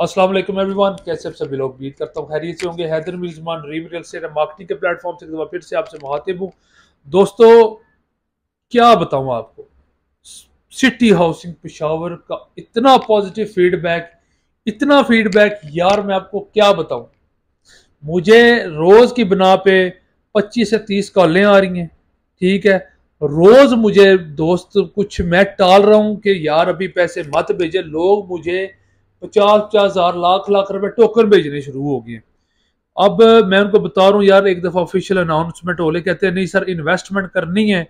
Aslam everyone कैसे आप सभी लोग उम्मीद करता हूँ खैरियत से होंगे हैदर मिल्जमान रीम रियल से मार्केटिंग के प्लेटफॉर्म से दोबारा फिर से आपसे मुखातिब हूँ दोस्तों क्या बताऊँ आपको सिटी हाउसिंग पिशावर का इतना पॉजिटिव फीडबैक इतना फीडबैक यार मैं आपको क्या बताऊँ मुझे रोज़ की बिना पे 25 से 30 कॉलें आ रही हैं ठीक है रोज़ मुझे दोस्त कुछ मैं टाल रहा हूँ कि यार अभी पैसे मत भेजे लोग मुझे पचास पचास हज़ार लाख लाख रुपए टोकन भेजने शुरू हो गए अब मैं उनको बता रहा हूँ यार एक दफ़ा ऑफिशियल अनाउंसमेंट हो ले कहते हैं नहीं सर इन्वेस्टमेंट करनी है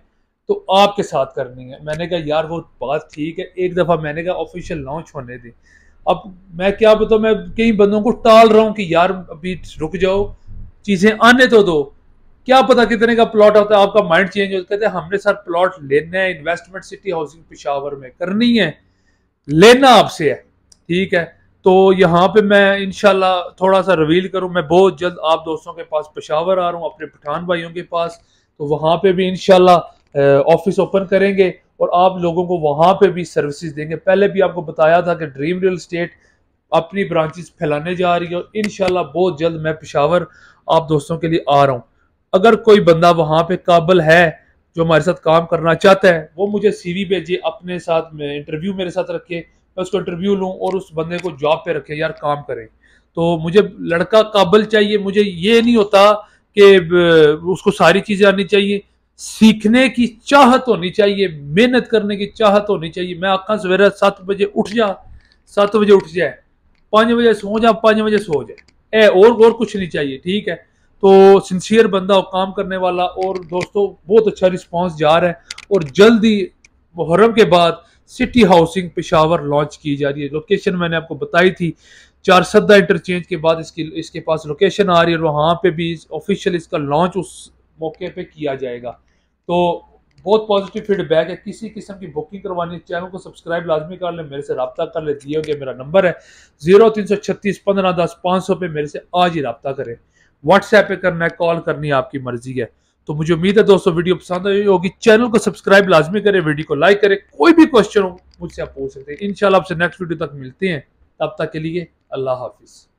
तो आपके साथ करनी है मैंने कहा यार वो बात ठीक है एक दफ़ा मैंने कहा ऑफिशियल लॉन्च होने दी अब मैं क्या बताऊँ मैं कई बंदों को टाल रहा हूँ कि यार अभी रुक जाओ चीज़ें आने तो दो क्या पता कितने का प्लॉट होता है आपका माइंड चेंज होता कहते हैं हमने सर प्लॉट लेना है इन्वेस्टमेंट सिटी हाउसिंग पिशावर में करनी है लेना आपसे है ठीक है तो यहाँ पे मैं इनशाला थोड़ा सा रिवील करूँ मैं बहुत जल्द आप दोस्तों के पास पेशावर आ रहा हूँ अपने पठान भाइयों के पास तो वहाँ पे भी इनशाला ऑफिस ओपन करेंगे और आप लोगों को वहाँ पे भी सर्विसेज देंगे पहले भी आपको बताया था कि ड्रीम रियल स्टेट अपनी ब्रांचेस फैलाने जा रही है और इन बहुत जल्द मैं पेशावर आप दोस्तों के लिए आ रहा हूँ अगर कोई बंदा वहाँ पे काबिल है जो हमारे साथ काम करना चाहता है वो मुझे सीवी भेजिए अपने साथ में इंटरव्यू मेरे साथ रखिए मैं उसको इंटरव्यू लूँ और उस बंदे को जॉब पे रखे यार काम करें तो मुझे लड़का काबल चाहिए मुझे ये नहीं होता कि उसको सारी चीज़ें आनी चाहिए सीखने की चाहत होनी चाहिए मेहनत करने की चाहत होनी चाहिए मैं आखा सवेरा सात बजे उठ जा सात बजे उठ जाए पाँच बजे सो जा पाँच बजे सो जाए ए और और कुछ नहीं चाहिए ठीक है तो सिंसियर बंदा और काम करने वाला और दोस्तों बहुत अच्छा रिस्पांस जा रहा है और जल्दी मुहर्रम के बाद सिटी हाउसिंग पिशावर लॉन्च की जा रही है लोकेशन मैंने आपको बताई थी चार सद्दा इंटरचेंज के बाद इसकी इसके पास लोकेशन आ रही है और वहाँ पे भी ऑफिशियल इसका लॉन्च उस मौके पे किया जाएगा तो बहुत पॉजिटिव फीडबैक है किसी किस्म की बुकिंग करवानी चैनल को सब्सक्राइब लाजमी कर ले मेरे से रबता कर ले दिए गया मेरा नंबर है जीरो तीन सौ छत्तीस पंद्रह दस पाँच सौ पे मेरे से आज ही रबता करें व्हाट्सएप पे करना है कॉल करनी आपकी मर्जी है तो मुझे उम्मीद है दोस्तों वीडियो पसंद आई होगी चैनल को सब्सक्राइब लाजमी करें वीडियो को लाइक करें कोई भी क्वेश्चन हो मुझसे आप पूछ सकते हैं शाला आपसे नेक्स्ट वीडियो तक मिलते हैं तब तक के लिए अल्लाह हाफिज़